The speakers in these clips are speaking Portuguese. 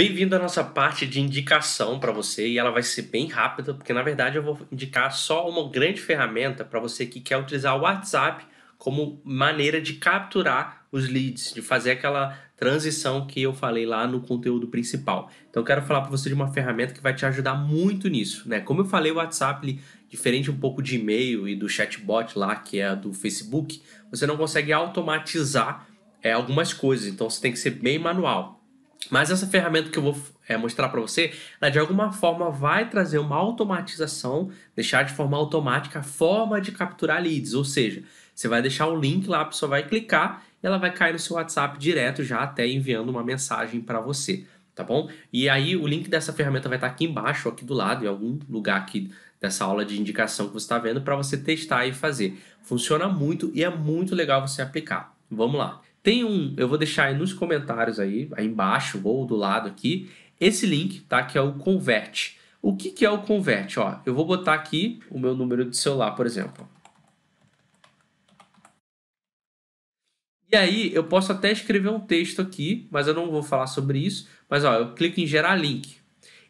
Bem-vindo à nossa parte de indicação para você e ela vai ser bem rápida, porque na verdade eu vou indicar só uma grande ferramenta para você que quer utilizar o WhatsApp como maneira de capturar os leads, de fazer aquela transição que eu falei lá no conteúdo principal. Então quero falar para você de uma ferramenta que vai te ajudar muito nisso, né? Como eu falei, o WhatsApp ele, diferente um pouco de e-mail e do chatbot lá que é do Facebook, você não consegue automatizar é, algumas coisas, então você tem que ser bem manual. Mas essa ferramenta que eu vou é, mostrar para você, ela de alguma forma vai trazer uma automatização, deixar de forma automática a forma de capturar leads, ou seja, você vai deixar o um link lá, a pessoa vai clicar e ela vai cair no seu WhatsApp direto já até enviando uma mensagem para você, tá bom? E aí o link dessa ferramenta vai estar tá aqui embaixo, aqui do lado, em algum lugar aqui dessa aula de indicação que você está vendo para você testar e fazer. Funciona muito e é muito legal você aplicar. Vamos lá. Tem um, eu vou deixar aí nos comentários aí, aí embaixo ou do lado aqui, esse link, tá? Que é o Convert. O que, que é o Convert? Ó, eu vou botar aqui o meu número de celular, por exemplo. E aí eu posso até escrever um texto aqui, mas eu não vou falar sobre isso. Mas ó, eu clico em gerar link.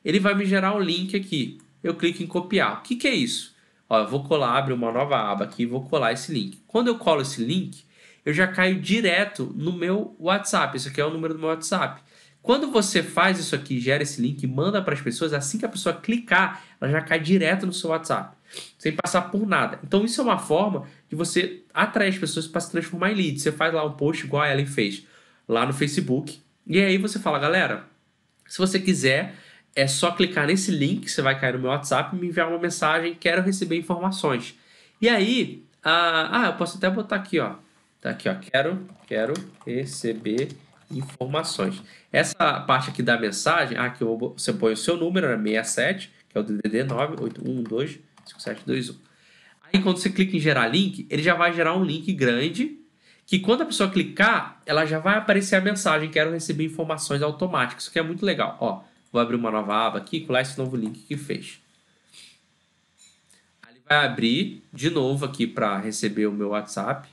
Ele vai me gerar um link aqui. Eu clico em copiar. O que, que é isso? Ó, eu vou colar, abrir uma nova aba aqui e vou colar esse link. Quando eu colo esse link, eu já caio direto no meu WhatsApp. Isso aqui é o número do meu WhatsApp. Quando você faz isso aqui, gera esse link, manda para as pessoas, assim que a pessoa clicar, ela já cai direto no seu WhatsApp, sem passar por nada. Então isso é uma forma de você atrair as pessoas para se transformar em lead. Você faz lá um post igual a Ellen fez lá no Facebook, e aí você fala, galera, se você quiser, é só clicar nesse link, você vai cair no meu WhatsApp e me enviar uma mensagem, quero receber informações. E aí, ah, ah eu posso até botar aqui, ó. Tá aqui, ó. Quero, quero receber informações. Essa parte aqui da mensagem, aqui ah, você põe o seu número, né, 67, que é o DDD 981125721. Aí quando você clica em gerar link, ele já vai gerar um link grande, que quando a pessoa clicar, ela já vai aparecer a mensagem, quero receber informações automáticas. Isso que é muito legal, ó. Vou abrir uma nova aba aqui, colar esse novo link que fez. ali ele vai abrir de novo aqui para receber o meu WhatsApp.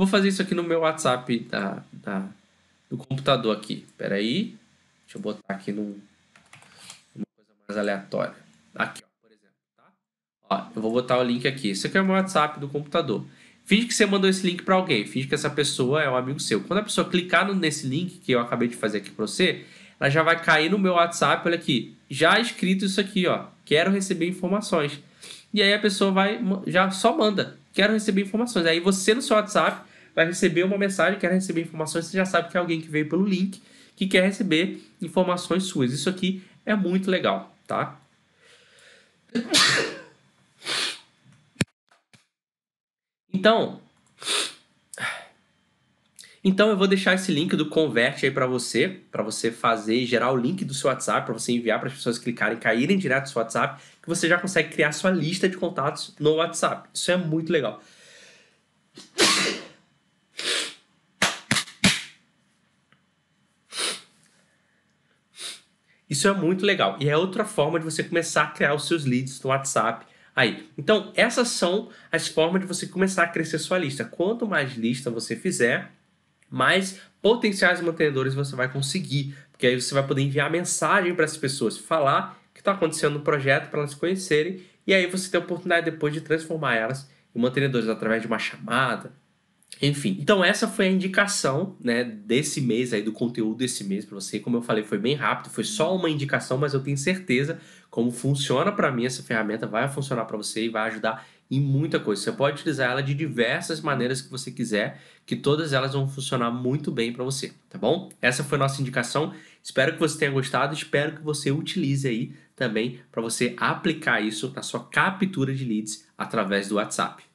Vou fazer isso aqui no meu WhatsApp da, da do computador aqui. Pera aí. Deixa eu botar aqui num, numa coisa mais aleatória. Aqui, ó, por exemplo. Tá? Ó, eu vou botar o link aqui. Isso aqui é o meu WhatsApp do computador. Finge que você mandou esse link para alguém. Finge que essa pessoa é um amigo seu. Quando a pessoa clicar nesse link que eu acabei de fazer aqui para você, ela já vai cair no meu WhatsApp. Olha aqui. Já escrito isso aqui, ó. Quero receber informações. E aí a pessoa vai, já só manda. Quero receber informações. Aí você no seu WhatsApp vai receber uma mensagem, quer receber informações, você já sabe que é alguém que veio pelo link que quer receber informações suas. Isso aqui é muito legal, tá? Então, então eu vou deixar esse link do Converte aí para você, para você fazer e gerar o link do seu WhatsApp, para você enviar para as pessoas clicarem, caírem direto no seu WhatsApp, que você já consegue criar sua lista de contatos no WhatsApp. Isso é muito legal. Isso é muito legal e é outra forma de você começar a criar os seus leads no WhatsApp aí. Então, essas são as formas de você começar a crescer sua lista. Quanto mais lista você fizer, mais potenciais mantenedores você vai conseguir, porque aí você vai poder enviar mensagem para as pessoas, falar o que está acontecendo no projeto para elas conhecerem, e aí você tem a oportunidade depois de transformar elas em mantenedores através de uma chamada, enfim, então essa foi a indicação, né, desse mês aí do conteúdo desse mês para você. Como eu falei, foi bem rápido, foi só uma indicação, mas eu tenho certeza como funciona para mim essa ferramenta, vai funcionar para você e vai ajudar em muita coisa. Você pode utilizar ela de diversas maneiras que você quiser, que todas elas vão funcionar muito bem para você, tá bom? Essa foi nossa indicação. Espero que você tenha gostado, espero que você utilize aí também para você aplicar isso na sua captura de leads através do WhatsApp.